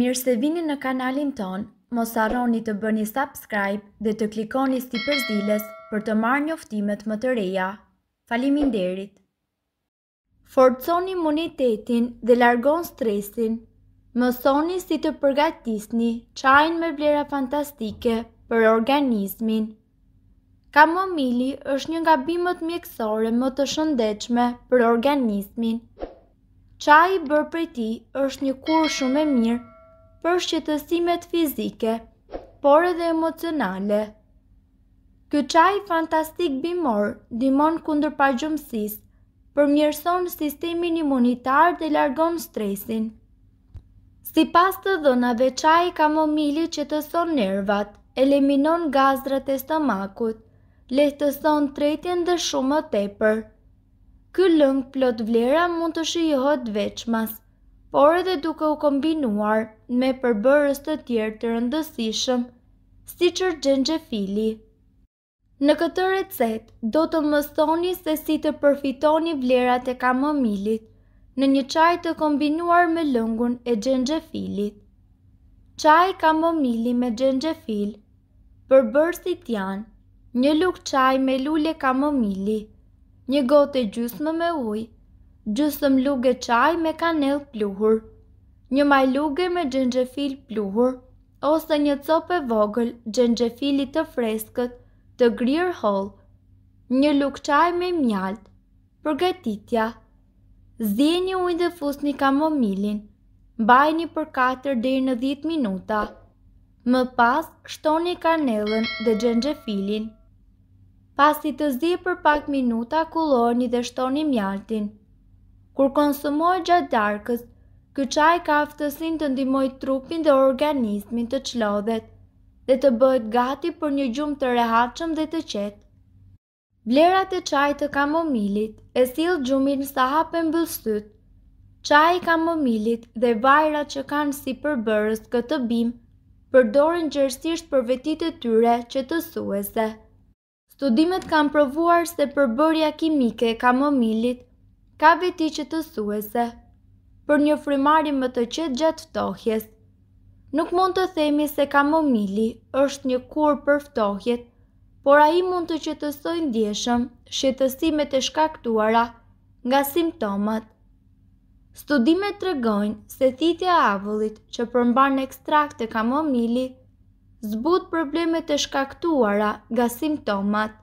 Mirë se vini në kanalin ton, mos arroni të bëni subscribe dhe të klikoni si përzdiles për të marrë njoftimet më të reja. Falimin derit! Forconi imunitetin dhe largon stresin, mësoni si të përgatisni qajnë me vlera fantastike për organizmin. Kamomili është një nga bimët mjekësore më të shëndechme për organizmin. Qaj i bërë për ti është një kur shumë e mirë për shqetësimet fizike, por edhe emocionale. Ky çaj fantastik bimor dimon kundër pagjumësisë, përmirëson sistemin imunitar dhe largon stresin. Si pas të dhënave, qaj ka momili që të son nervat, eliminon gazrat e stomakut, lehtëson tretjen dhe shumë të tepër. Ky lëng plot vlera mund të shijohet veçmas, por edhe duke u kombinuar me përbërës të tjerë të rëndësishëm, si qërë gjengje fili. Në këtë recet, do të mëstoni se si të përfitoni vlerat e kamomilit, në një qaj të kombinuar me lëngun e gjengje filit. Qaj kamomili me gjengje fil, përbërësit janë, një lukë qaj me lule kamomili, një e gjysmë me ujë, Gjusëm lugë e qaj me kanel pluhur një majluge me gjengjefil pluhur, ose një copë vogël gjengjefili të freskët të grirë hol, një lukë qaj me mjaltë, përgatitja, zdje një ujnë dhe fusni një kamomilin, baj një për 4 dhe në 10 minuta, më pas shtoni kanelën dhe gjengjefilin, pas i të zdje për pak minuta kuloni dhe shtoni mjaltin, kur konsumohet gjatë darkës, Ky çaj ka aftësinë të ndihmoj trupin dhe organizmin të çlodhet dhe të bëhet gati për një gjumë të rehatshëm dhe të qetë. Vlerat e çajit të kamomilit e sill gjumin sa hapen mbështyt. Çaji i kamomilit dhe vajrat që kanë si përbërës këtë bimë përdoren gjerësisht për vetit e tyre që të suese. Studimet kanë provuar se përbërja kimike e kamomilit ka veti që të suese për një frimari më të qetë gjatë ftohjes. Nuk mund të themi se kamomili është një kur për ftohjet, por a i mund të qetësoj ndjeshëm shqetësimet e shkaktuara nga simptomat. Studimet të regojnë se thitja avullit që përmban ekstrakt e kamomili zbut problemet e shkaktuara nga simptomat.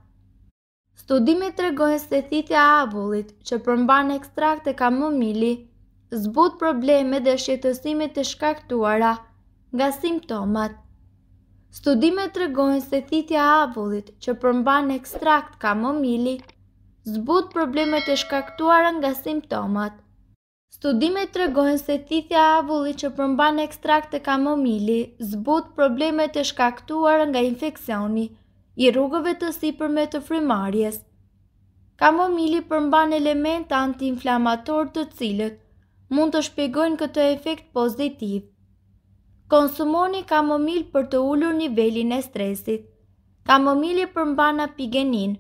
Studimet të regojnë se thitja avullit që përmban ekstrakt kamomili zbut probleme dhe shqetësimet e shkaktuara nga simptomat. Studime të regojnë se thitja avullit që përmban ekstrakt kamomili, zbut probleme të shkaktuara nga simptomat. Studime të regojnë se thitja avullit që përmban ekstrakt të kamomili, zbut probleme të shkaktuara nga infekcioni, i rrugëve të si përme të frimarjes. Kamomili përmban elementa anti-inflamator të cilët, mund të shpjegojnë këtë efekt pozitiv. Konsumoni kamomil për të ullur nivelin e stresit. Kamomili përmbana pigenin,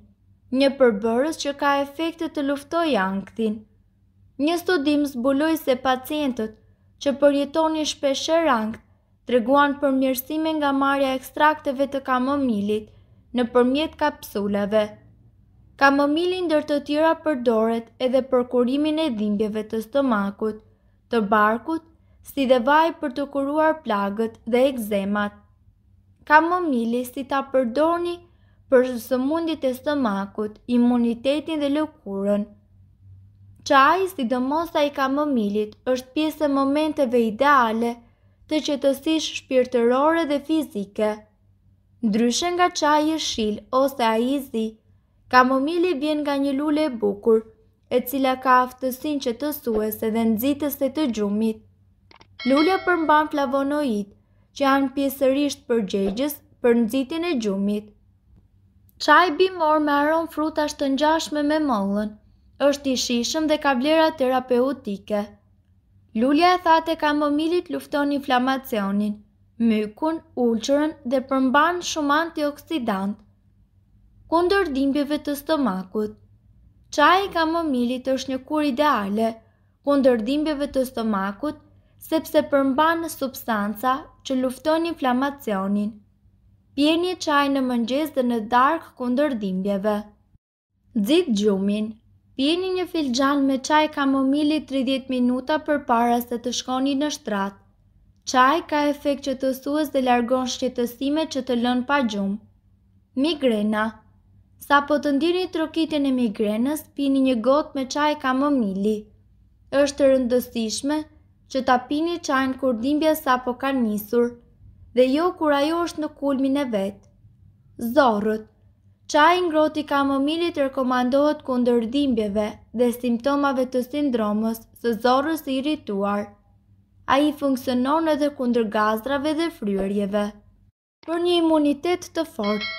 një përbërës që ka efekte të luftoj angthin. Një studim zbuloj se pacientët që përjetoni shpesher rang të reguan për mirësime nga marja ekstrakteve të kamomilit në përmjet kapsuleve kamomili ndër të tjera përdoret edhe për kurimin e dhimbjeve të stomakut, të barkut, si dhe vaj për të kuruar plagët dhe ekzemat. Kamomili si ta përdoni për sëmundit e stomakut, imunitetin dhe lëkurën. Qaj si do i kamomilit është pjesë e momenteve ideale të qëtësish shpirtërore dhe fizike. Ndryshën nga qaj e shilë ose a izi, Kamomili vjen nga një lule e bukur, e cila ka aftësin që të suese dhe nëzitës e të gjumit. Lule përmban flavonoid, që janë pjesërisht për gjegjës për nëzitin e gjumit. Qaj bimor me aron fruta shtë njashme me mollën, është i shishëm dhe ka vlera terapeutike. Lulja e thate kamomilit lufton inflamacionin, mykun, ulqërën dhe përmban shumë antioksidantë kundër dhimbjeve të stomakut. Qaj i kamomilit është një kur ideale kundër dhimbjeve të stomakut sepse përmban substanca që lufton inflamacionin. Pjeni qaj në mëngjes dhe në dark kundër dhimbjeve. Zit gjumin Pjeni një filxan me qaj kamomili 30 minuta për para se të shkoni në shtrat. Qaj ka efekt që të suës dhe largon shqetësime që të lën pa gjumë. Migrena sa po të ndiri trokitin e migrenës, pini një gotë me qaj kamomili. Êshtë rëndësishme që ta pini qajnë kur dimbja sa po ka njësur, dhe jo kur ajo është në kulmin e vetë. Zorët Qaj ngroti kamomili të rekomandohet kundër dimbjeve dhe simptomave të sindromës së zorës i rituar. A i funksionon edhe kundër gazrave dhe fryërjeve. Për një imunitet të fortë,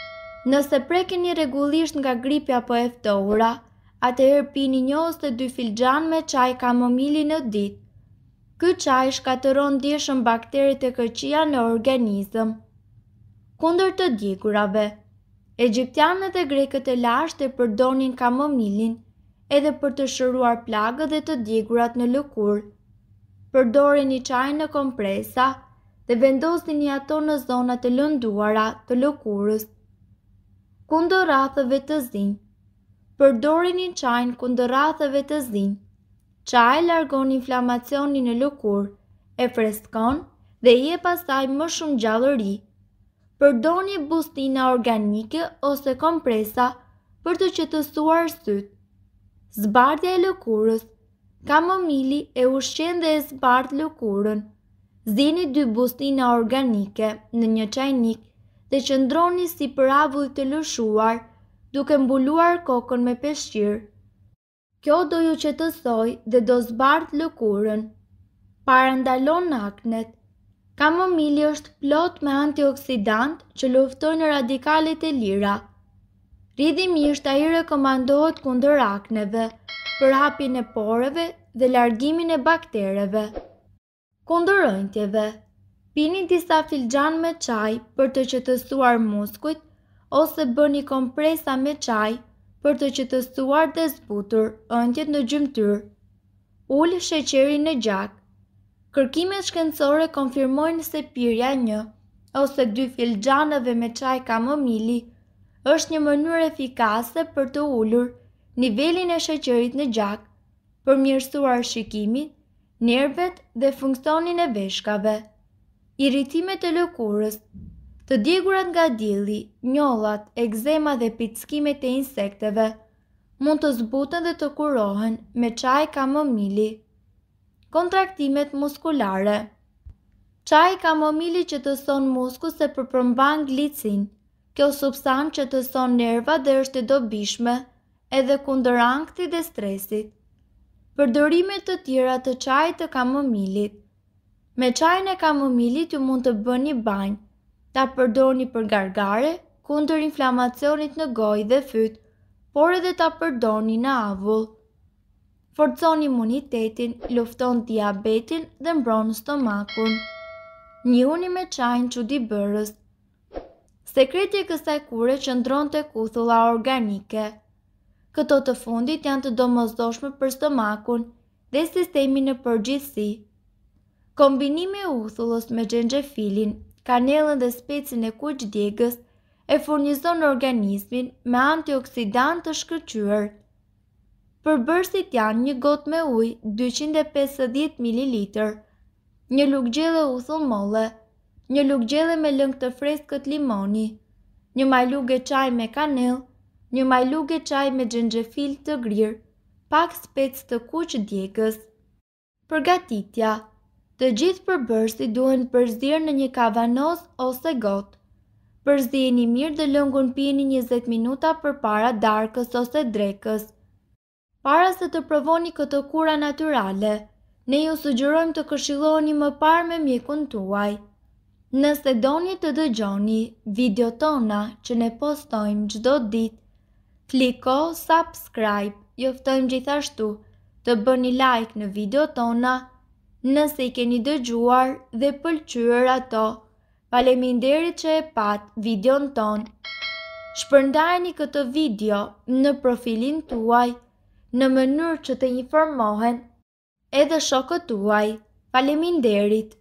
Nëse prekeni regullisht nga gripja po eftohura, atë e pini një ose dy filgjan me qaj kamomili në dit. Ky qaj shkateron dishën bakterit e këqia në organizëm. Kundër të djegurave, Egjiptianët e grekët e lasht e përdonin kamomilin edhe për të shëruar plagë dhe të djegurat në lukur. Përdore një qaj në kompresa dhe vendosin një ato në zonat e lënduara të lëkurës. Kundërathëve të zinë Përdorini një qajnë kundërathëve të zinë Qaj largon inflamacionin e lukur, e freskon dhe i e pasaj më shumë gjallëri Përdor një bustina organike ose kompresa për të që të suar sëtë Zbardja e lukurës Kamomili e ushqen dhe e zbardh lukurën Zini dy bustina organike në një qajnik dhe që ndroni si për avull të lëshuar, duke mbuluar kokën me peshqirë. Kjo do ju që të soj dhe do zbart lëkurën. Parandalon në aknet. Kamomili është plot me antioksidant që luftojnë radikalit e lira. Ridhimisht a i rekomandohet kundër akneve, për hapin e poreve dhe largimin e baktereve. Kundërëntjeve Pini disa filxhan me çaj për të qetësuar muskujt ose bëni kompresa me çaj për të qetësuar dhe zbutur ëndjet në gjymtyr. Ul sheqerin në gjak. Kërkimet shkencore konfirmojnë se pirja një ose dy filxhanëve me çaj kamomili është një mënyrë efikase për të ulur nivelin e sheqerit në gjak, për mirësuar shikimin, nervet dhe funksionin e veshkave. Iritimet e lëkurës, të djegurat nga dili, njollat, egzema dhe pickimet e insekteve, mund të zbuten dhe të kurohen me qaj kamomili. Kontraktimet muskulare Qaj kamomili që të son muskus e përpërmban glicin, kjo substan që të son nerva dhe është e dobishme, edhe kundër angti dhe stresit. Përdërimet të tjera të qaj të kamomilit Me qajnë e kamomilit ju mund të bë një banjë, ta përdoni për gargare, kundër inflamacionit në gojë dhe fytë, por edhe ta përdoni në avull. Forcon imunitetin, lufton diabetin dhe mbron stomakun. uni me qajnë që di bërës. Sekreti e kësaj kure që ndronë të kuthula organike. Këto të fundit janë të domozdoshme për stomakun dhe sistemi në përgjithsi. Kombinimi e uthullës me gjengjefilin, kanelën dhe specin e kuq djegës e furnizon organizmin me antioksidant të shkëqyër. bërësit janë një gotë me ujë 250 ml, një lukë gjele uthull molle, një lukë gjellë me lëngë të freskët limoni, një e qaj me kanel, një e qaj me gjengjefil të grirë, pak spec të kuq djegës. Përgatitja Të gjithë përbërsi duhen përzirë në një kavanoz ose gotë. Përzirë një mirë dhe lëngun pini 20 minuta për para darkës ose drekës. Para se të provoni këtë kura naturale, ne ju sugjerojmë të këshiloni më parë me mjekun tuaj. Nëse doni të dëgjoni video tona që ne postojmë gjdo dit, kliko subscribe, joftojmë gjithashtu të bëni like në video tona nëse i keni dëgjuar dhe pëlqyër ato. Faleminderit që e pat videon ton. Shpërndajni këtë video në profilin tuaj në mënyrë që të informohen edhe shokët tuaj. Faleminderit.